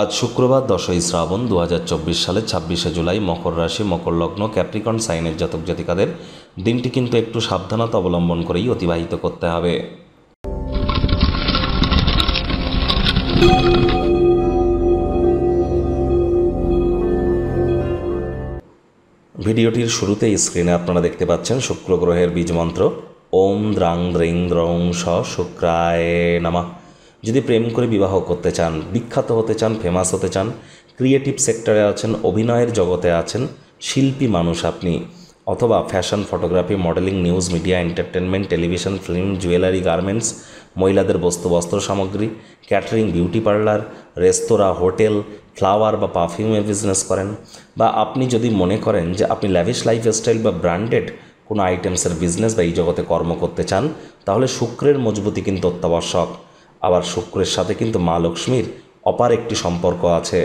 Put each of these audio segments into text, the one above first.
আজ শুক্রবার দশই শ্রাবণ দু সালে ছাব্বিশে জুলাই মকর রাশি মকর লগ্ন ক্যাপ্রিকন সাইনের জাতক জাতিকাদের দিনটি কিন্তু একটু সাবধানতা অবলম্বন করেই অতিবাহিত করতে হবে ভিডিওটির শুরুতে স্ক্রিনে আপনারা দেখতে পাচ্ছেন শুক্র গ্রহের বীজ মন্ত্র ওম দ্রাং দ্রিং দ্রং স শুক্রায় নামা যদি প্রেম করে বিবাহ করতে চান বিখ্যাত হতে চান ফেমাস হতে চান ক্রিয়েটিভ সেক্টরে আছেন অভিনয়ের জগতে আছেন শিল্পী মানুষ আপনি অথবা fashion photography modelling news media entertainment television film jewellery garments মহিলাদের বস্তু বস্ত্র সামগ্রী catering beauty parlour restaurant hotel flower বা পারফিউমের বিজনেস করেন বা আপনি যদি মনে করেন যে আপনি ল্যাভিশ লাইফস্টাইল বা ব্র্যান্ডেড কোনো আইটেমসের বিজনেস বা এই জগতে কর্ম করতে চান তাহলে শুক্রের মজবুতি কিন্তু অত্যাবশ্যক আবার শুক্রের সাথে কিন্তু মা লক্ষ্মীর অপার একটি সম্পর্ক আছে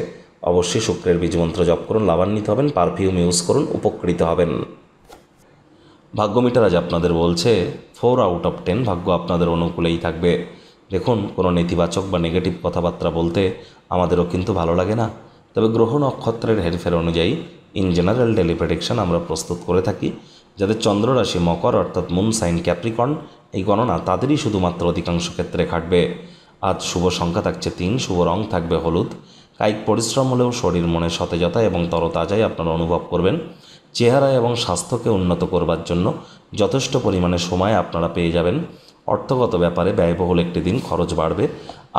অবশ্যই শুক্রের বীজমন্ত্র জপ করুন লাভান্বিত হবেন পারফিউম ইউজ করুন উপকৃত হবেন ভাগ্যমিটার আজ আপনাদের বলছে ফোর আউট অফ টেন ভাগ্য আপনাদের অনুকূলেই থাকবে দেখুন কোনো নেতিবাচক বা নেগেটিভ কথাবার্তা বলতে আমাদেরও কিন্তু ভালো লাগে না তবে গ্রহ নক্ষত্রের হেরফের অনুযায়ী ইন জেনারেল ডেলি আমরা প্রস্তুত করে থাকি যাদের চন্দ্ররাশি মকর অর্থাৎ মুন সাইন ক্যাপ্রিকন এই গণনা তাদেরই শুধুমাত্র অধিকাংশ ক্ষেত্রে খাটবে আজ শুভ সংখ্যা থাকছে তিন শুভ রং থাকবে হলুদ কায়িক পরিশ্রম হলেও শরীর মনে সতেজতা এবং তরতাজাই আপনারা অনুভব করবেন চেহারা এবং স্বাস্থ্যকে উন্নত করবার জন্য যথেষ্ট পরিমাণে সময় আপনারা পেয়ে যাবেন অর্থগত ব্যাপারে ব্যয়বহুল একটি দিন খরচ বাড়বে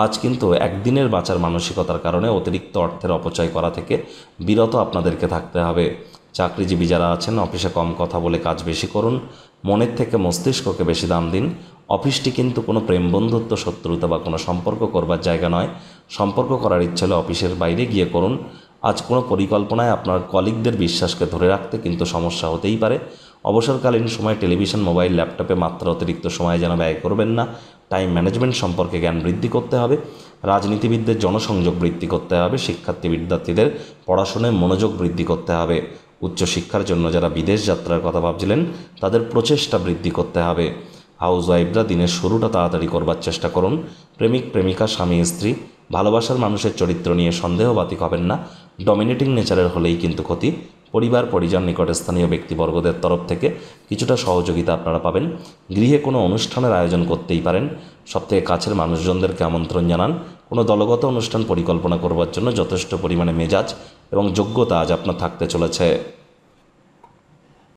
আজ কিন্তু একদিনের বাঁচার মানসিকতার কারণে অতিরিক্ত অর্থের অপচয় করা থেকে বিরত আপনাদেরকে থাকতে হবে চাকরিজীবী যারা আছেন অফিসে কম কথা বলে কাজ বেশি করুন মনের থেকে মস্তিষ্ককে বেশি দাম দিন অফিসটি কিন্তু কোনো প্রেম বন্ধুত্ব শত্রুতা বা কোনো সম্পর্ক করবার জায়গা নয় সম্পর্ক করার ইচ্ছে হলে অফিসের বাইরে গিয়ে করুন আজ কোনো পরিকল্পনায় আপনার কলিগদের বিশ্বাসকে ধরে রাখতে কিন্তু সমস্যা হতেই পারে অবসরকালীন সময় টেলিভিশন মোবাইল ল্যাপটপে মাত্রা অতিরিক্ত সময় যেন ব্যয় করবেন না টাইম ম্যানেজমেন্ট সম্পর্কে জ্ঞান বৃদ্ধি করতে হবে রাজনীতিবিদদের জনসংযোগ বৃদ্ধি করতে হবে শিক্ষার্থী বিদ্যার্থীদের পড়াশোনায় মনোযোগ বৃদ্ধি করতে হবে উচ্চশিক্ষার জন্য যারা বিদেশ যাত্রার কথা ভাবছিলেন তাদের প্রচেষ্টা বৃদ্ধি করতে হবে হাউস ওয়াইফরা দিনের শুরুটা তাড়াতাড়ি করবার চেষ্টা করুন প্রেমিক প্রেমিকা স্বামী স্ত্রী ভালোবাসার মানুষের চরিত্র নিয়ে সন্দেহবাতিক হবেন না ডমিনেটিং নেচারের হলেই কিন্তু ক্ষতি পরিবার পরিজন নিকটে স্থানীয় ব্যক্তিবর্গদের তরফ থেকে কিছুটা সহযোগিতা আপনারা পাবেন গৃহে কোনো অনুষ্ঠানের আয়োজন করতেই পারেন সবথেকে কাছের মানুষজনদেরকে আমন্ত্রণ জানান কোনো দলগত অনুষ্ঠান পরিকল্পনা করবার জন্য যথেষ্ট পরিমাণে মেজাজ এবং যোগ্যতা আজ আপনার থাকতে চলেছে